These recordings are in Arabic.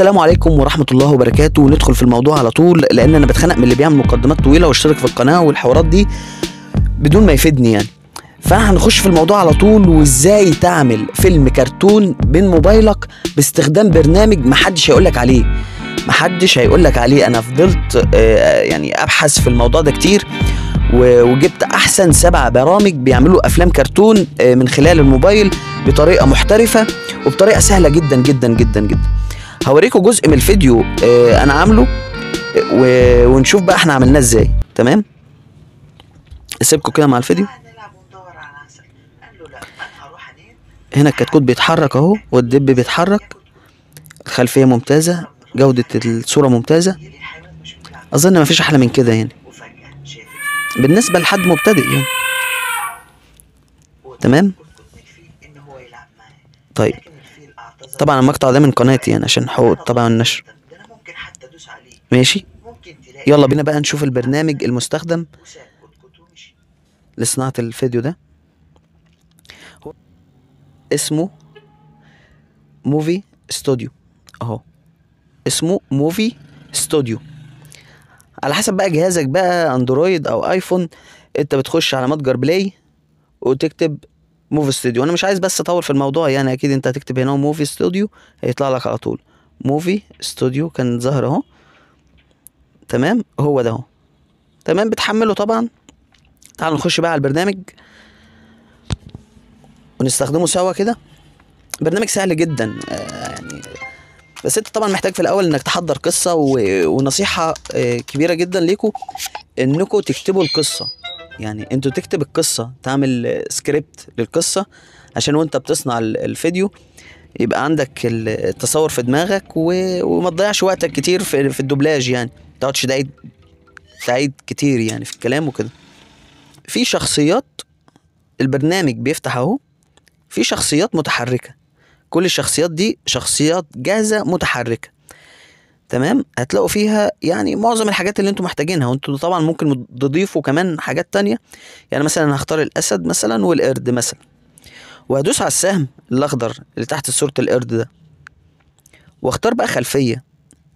السلام عليكم ورحمه الله وبركاته ندخل في الموضوع على طول لان انا بتخنق من اللي بيعمل مقدمات طويله واشترك في القناه والحوارات دي بدون ما يفيدني يعني هنخش في الموضوع على طول وازاي تعمل فيلم كرتون من موبايلك باستخدام برنامج محدش هيقولك عليه محدش هيقولك عليه انا فضلت آه، يعني ابحث في الموضوع ده كتير وجبت احسن سبع برامج بيعملوا افلام كرتون آه، من خلال الموبايل بطريقه محترفه وبطريقه سهله جدا جدا جدا جدا هوريكم جزء من الفيديو آه انا عامله ونشوف بقى احنا عملناه ازاي تمام اسيبكم كده مع الفيديو هنا الكتكوت بيتحرك اهو والدب بيتحرك الخلفيه ممتازه جوده الصوره ممتازه اظن مفيش احلى من كده يعني بالنسبه لحد مبتدئ يعني تمام طيب طبعا المقطع ده من قناتي يعني عشان حقوق طبعا النشر ماشي يلا بينا بقى نشوف البرنامج المستخدم لصناعة الفيديو ده اسمه موفي ستوديو اهو اسمه موفي ستوديو على حسب بقى جهازك بقى اندرويد او ايفون انت بتخش على متجر بلاي وتكتب موفي ستوديو انا مش عايز بس اطول في الموضوع يعني اكيد انت هتكتب هنا موفي ستوديو هيطلع لك على طول موفي ستوديو كان ظاهر اهو تمام هو ده اهو تمام بتحمله طبعا تعال نخش بقى على البرنامج ونستخدمه سوا كده برنامج سهل جدا آه، يعني بس انت طبعا محتاج في الاول انك تحضر قصه ونصيحه آه، كبيره جدا ليكم انكم تكتبوا القصه يعني انتوا تكتب القصه تعمل سكريبت للقصه عشان وانت بتصنع الفيديو يبقى عندك التصور في دماغك و... وما تضيعش وقتك كتير في, في الدوبلاج يعني ما تقعدش تعيد تعيد كتير يعني في الكلام وكده في شخصيات البرنامج بيفتح اهو في شخصيات متحركه كل الشخصيات دي شخصيات جاهزه متحركه تمام هتلاقوا فيها يعني معظم الحاجات اللي انتم محتاجينها وانتم طبعا ممكن تضيفوا كمان حاجات تانية يعني مثلا هختار الاسد مثلا والقرد مثلا وهدوس على السهم الاخضر اللي تحت صورة القرد ده واختار بقى خلفية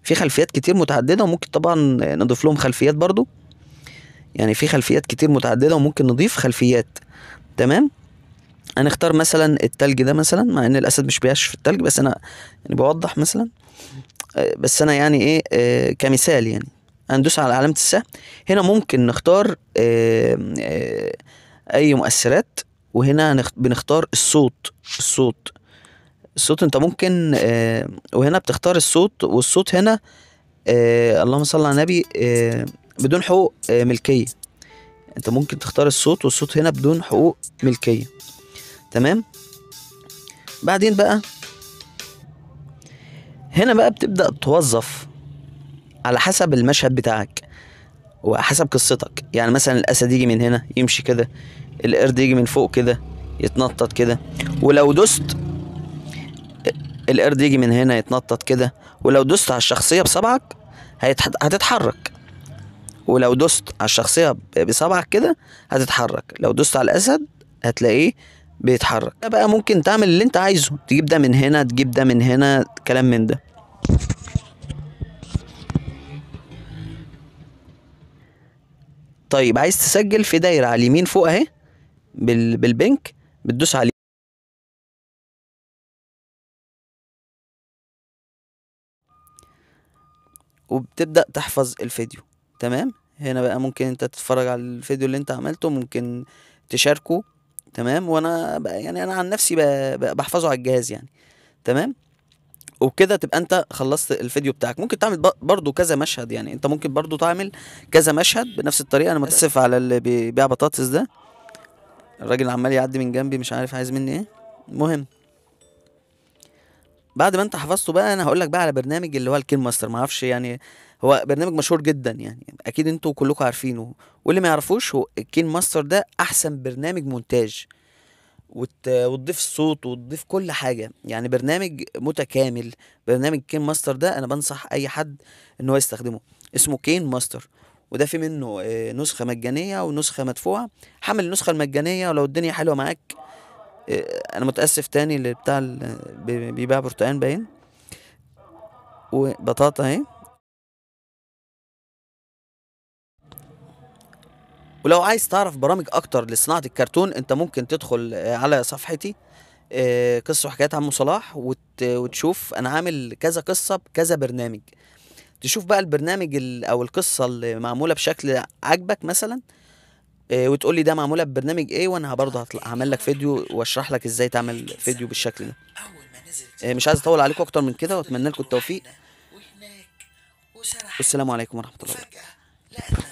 في خلفيات كتير متعددة وممكن طبعا نضيف لهم خلفيات برضو يعني في خلفيات كتير متعددة وممكن نضيف خلفيات تمام هنختار مثلا التلج ده مثلا مع ان الاسد مش بيعيش في التلج بس انا يعني بوضح مثلا بس انا يعني ايه آه، كمثال يعني هندوس على علامه السهم هنا ممكن نختار آه، آه، اي مؤثرات وهنا بنختار الصوت الصوت الصوت انت ممكن وهنا بتختار الصوت والصوت هنا اللهم صل على النبي بدون حقوق ملكيه انت ممكن تختار الصوت والصوت هنا بدون حقوق ملكيه تمام بعدين بقى هنا بقى بتبدأ توظف على حسب المشهد بتاعك وحسب قصتك يعني مثلا الأسد يجي من هنا يمشي كده القرد يجي من فوق كده يتنطط كده ولو دوست القرد يجي من هنا يتنطط كده ولو دوست على الشخصية بصبعك هتتحرك ولو دوست على الشخصية بصبعك كده هتتحرك لو دوست على الأسد هتلاقيه بيتحرك بقى ممكن تعمل اللي انت عايزه تجيب ده من هنا تجيب ده من هنا كلام من ده طيب عايز تسجل في دايرة على اليمين فوق اهي بالبنك بتدوس عليه وبتبدأ تحفظ الفيديو تمام هنا بقى ممكن انت تتفرج على الفيديو اللي انت عملته ممكن تشاركه تمام وانا يعني انا عن نفسي بحفظه على الجهاز يعني تمام وكده تبقى انت خلصت الفيديو بتاعك ممكن تعمل برضو كذا مشهد يعني انت ممكن برضو تعمل كذا مشهد بنفس الطريقه انا متاسف على اللي بيبيع بطاطس ده الراجل عمال يعدي من جنبي مش عارف عايز مني ايه المهم بعد ما انت حفظته بقى انا هقول لك بقى على برنامج اللي هو الكين ماستر ما اعرفش يعني هو برنامج مشهور جدا يعني اكيد انتوا كلكم عارفينه واللي ما يعرفوش هو الكين ماستر ده احسن برنامج مونتاج وتضيف الصوت وتضيف كل حاجة يعني برنامج متكامل برنامج كين ماستر ده أنا بنصح أي حد إن هو يستخدمه اسمه كين ماستر وده في منه آه، نسخة مجانية ونسخة مدفوعة حمل النسخة المجانية ولو الدنيا حلوة معاك آه، انا متاسف تاني اللي اللي بيبيع برتقان باين وبطاطا اهي ولو عايز تعرف برامج اكتر لصناعه الكرتون انت ممكن تدخل آه، على صفحتي آه، قصه وحكايات عمو صلاح وتشوف انا عامل كذا قصه بكذا برنامج تشوف بقى البرنامج او القصه اللي معموله بشكل عاجبك مثلا آه، وتقول لي ده معموله ببرنامج ايه وانا برضه هطلع هعمل لك فيديو واشرح لك ازاي تعمل فيديو بالشكل ده آه، مش عايز اطول عليكم اكتر من كده واتمنى لكم التوفيق والسلام عليكم ورحمه الله وبركاته